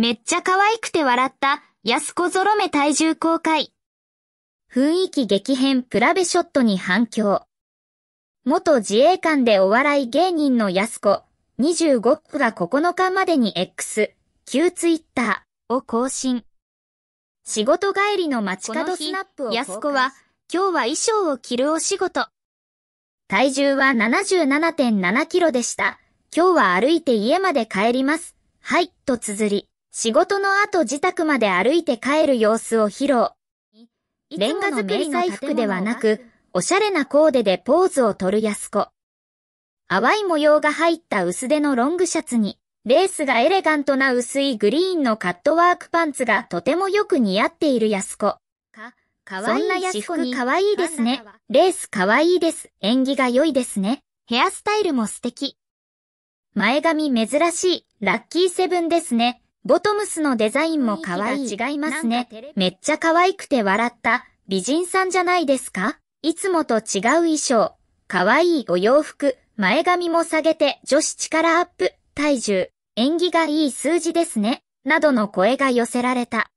めっちゃ可愛くて笑った、安子ゾロ目体重公開。雰囲気激変プラベショットに反響。元自衛官でお笑い芸人の安子、25区が9日までに X、旧ツイッターを更新。仕事帰りの街角スナップを安子は、今日は衣装を着るお仕事。体重は77.7キロでした。今日は歩いて家まで帰ります。はい、と綴り。仕事の後自宅まで歩いて帰る様子を披露。レンガ作り彩服ではなく、おしゃれなコーデでポーズをとる安子。淡い模様が入った薄手のロングシャツに、レースがエレガントな薄いグリーンのカットワークパンツがとてもよく似合っている安子。かわいい安服かわいいですね。レースかわいいです。縁起が良いですね。ヘアスタイルも素敵。前髪珍しい、ラッキーセブンですね。ボトムスのデザインも可愛い。違いますね。めっちゃ可愛くて笑った。美人さんじゃないですかいつもと違う衣装。可愛いお洋服。前髪も下げて女子力アップ。体重。縁起がいい数字ですね。などの声が寄せられた。